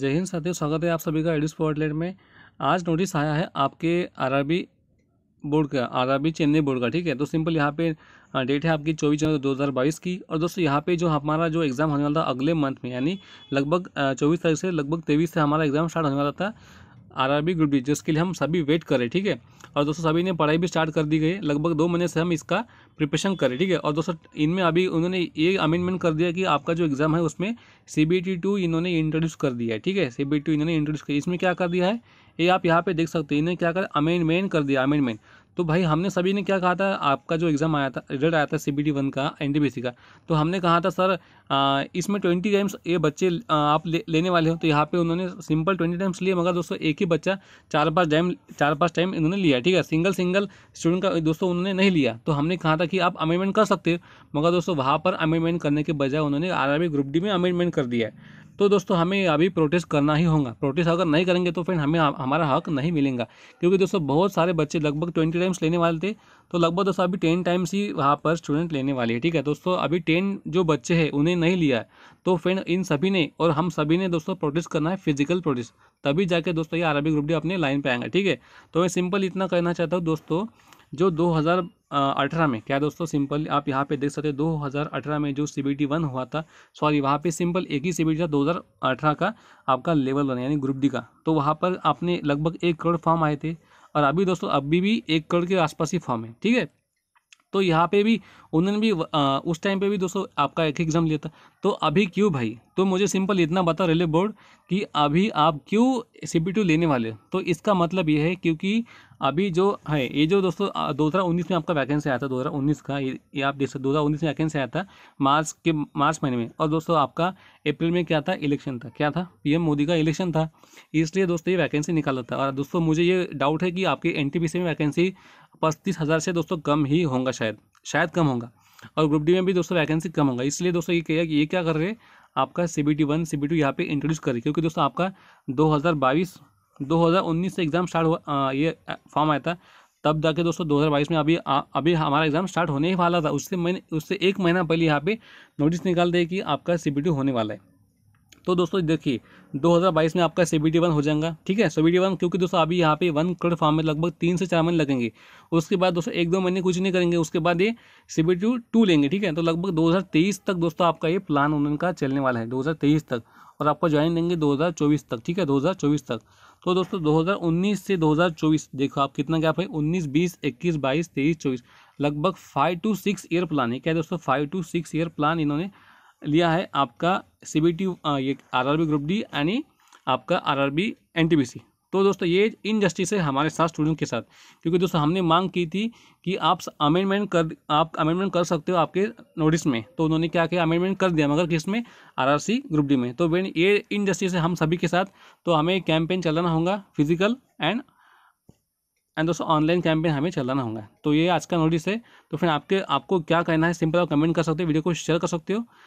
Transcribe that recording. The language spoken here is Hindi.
जय हिंद साथियों स्वागत है आप सभी का एडिस पोर्टलेट में आज नोटिस आया है आपके आरआरबी बोर्ड का आरआरबी चेन्नई बोर्ड का ठीक है तो सिंपल यहाँ पे डेट है आपकी चौबीस जनवरी दो हज़ार बाईस की और दोस्तों यहाँ पे जो हमारा जो एग्ज़ाम होने वाला था अगले मंथ में यानी लगभग चौबीस तारीख से लगभग तेईस से हमारा एग्ज़ाम स्टार्ट होने वाला था आरआरबी ग्रुप डी जिसके लिए हम सभी वेट करें ठीक है और दोस्तों सभी ने पढ़ाई भी स्टार्ट कर दी गई है लगभग दो महीने से हम इसका प्रिपरेशन करें ठीक है और दोस्तों इनमें अभी उन्होंने ये अमेंडमेंट कर दिया कि आपका जो एग्ज़ाम है उसमें सी बी टी टू इन्होंने इंट्रोड्यूस कर दिया है ठीक है सी बी टू इन्होंने इंट्रोड्यूस किया इसमें क्या कर दिया है ये आप यहाँ पे देख सकते हैं इन्हें क्या कर अमेंडमेंट कर दिया अमेंडमेंट तो भाई हमने सभी ने क्या कहा था आपका जो एग्ज़ाम आया था रिजल्ट आया था सी बी वन का एन डी बी सी का तो हमने कहा था सर इसमें ट्वेंटी टाइम्स ये बच्चे आप ले, लेने वाले हो तो यहाँ पे उन्होंने सिंपल ट्वेंटी टाइम्स लिए मगर दोस्तों एक ही बच्चा चार पाँच टाइम चार पाँच टाइम इन्होंने लिया ठीक है सिंगल सिंगल स्टूडेंट का दोस्तों उन्होंने नहीं लिया तो हमने कहा था कि आप अमेंडमेंट कर सकते हो मगर दोस्तों वहाँ पर अमेंडमेंट करने के बजाय उन्होंने आर ग्रुप डी में अमेंडमेंट कर दिया है तो दोस्तों हमें अभी प्रोटेस्ट करना ही होगा प्रोटेस्ट अगर नहीं करेंगे तो फिर हमें हमारा हक नहीं मिलेगा क्योंकि दोस्तों बहुत सारे बच्चे लगभग ट्वेंटी टाइम्स लेने वाले थे तो लगभग दोस्तों अभी टेन टाइम्स ही वहाँ पर स्टूडेंट लेने वाले हैं ठीक है दोस्तों अभी टेन जो बच्चे हैं उन्हें नहीं लिया है तो फिर इन सभी ने और हम सभी ने दोस्तों प्रोटेस्ट करना है फिजिकल प्रोटेस्ट तभी जाके दोस्तों ये आरबी ग्रुप डी अपने लाइन पर आएंगे ठीक है तो मैं सिंपल इतना कहना चाहता हूँ दोस्तों जो 2000 अठारह में क्या दोस्तों सिंपल आप यहाँ पे देख सकते हैं दो हज़ार अठारह में जो सी बी टी वन हुआ था सॉरी वहाँ पे सिंपल एक ही सी बी टी था दो हज़ार अठारह का आपका लेवल वन यानी ग्रुप डी का तो वहाँ पर आपने लगभग एक करोड़ फॉर्म आए थे और अभी दोस्तों अभी भी एक करोड़ के आसपास ही फॉर्म है ठीक है तो यहाँ पे भी उन्होंने भी आ, उस टाइम पे भी दोस्तों आपका एक एग्ज़ाम लिया था तो अभी क्यों भाई तो मुझे सिंपल इतना बता रेलवे बोर्ड कि अभी आप क्यों सी लेने वाले तो इसका मतलब ये है क्योंकि अभी जो है हाँ, ये जो दोस्तों दो हज़ार उन्नीस में आपका वैकेंसी आया था दो हज़ार उन्नीस का ये, आप देख सकते दो हज़ार उन्नीस में वैकेंसी आया था मार्च के मार्च महीने में और दोस्तों आपका अप्रैल में क्या था इलेक्शन था क्या था पीएम मोदी का इलेक्शन था इसलिए दोस्तों ये वैकेंसी निकाला था और दोस्तों मुझे ये डाउट है कि आपके एन में वैकेंसी पस्तीस हज़ार से दोस्तों कम ही होगा शायद शायद कम होगा और ग्रुप डी में भी दोस्तों वैकेंसी कम होगा इसलिए दोस्तों ये क्या ये क्या कर रहे हैं आपका C B T one C B two यहाँ पर इंट्रोड्यूस करें क्योंकि दोस्तों आपका दो हज़ार बाईस 2019 से एग्ज़ाम स्टार्ट हुआ ये फॉर्म आया था तब जाके दोस्तों 2022 में अभी आ, अभी हमारा एग्ज़ाम स्टार्ट होने ही वाला था उससे महीने उससे एक महीना पहले यहाँ पे नोटिस निकाल दे कि आपका सी होने वाला है तो दोस्तों देखिए 2022 में आपका सी बी टी वन हो जाएगा ठीक है सी बी टी वन क्योंकि दोस्तों अभी यहाँ पे वन करोड़ फॉर्म में लगभग तीन से चार महीने लगेंगे उसके बाद दोस्तों एक दो महीने कुछ नहीं करेंगे उसके बाद ये सी बी टी टू लेंगे ठीक है तो लगभग 2023 तक दोस्तों आपका ये प्लान उनका चलने वाला है 2023 तक और आपका ज्वाइन लेंगे 2024 तक ठीक है 2024 तक तो दोस्तों 2019 से 2024 देखो आप कितना गैप है 19 20 21 22 23 24 लगभग five two six year plan है क्या है दोस्तों five two six year plan इन्होंने लिया है आपका सी बी टी ये R R B group D यानी आपका R R B N T P C तो दोस्तों ये इनजस्टिस है हमारे साथ स्टूडेंट के साथ क्योंकि दोस्तों हमने मांग की थी कि आप अमेंडमेंट कर आप अमेंडमेंट कर सकते हो आपके नोटिस में तो उन्होंने क्या किया अमेंडमेंट कर दिया मगर किस में आरआरसी ग्रुप डी में तो बेन ये इनजस्टिस है हम सभी के साथ तो हमें कैंपेन चलाना होगा फिजिकल एंड एंड दोस्तों ऑनलाइन कैंपेन हमें चलाना होगा तो ये आज का नोटिस है तो फिर आपके आपको क्या कहना है सिंपल आप कमेंट कर सकते हो वीडियो को शेयर कर सकते हो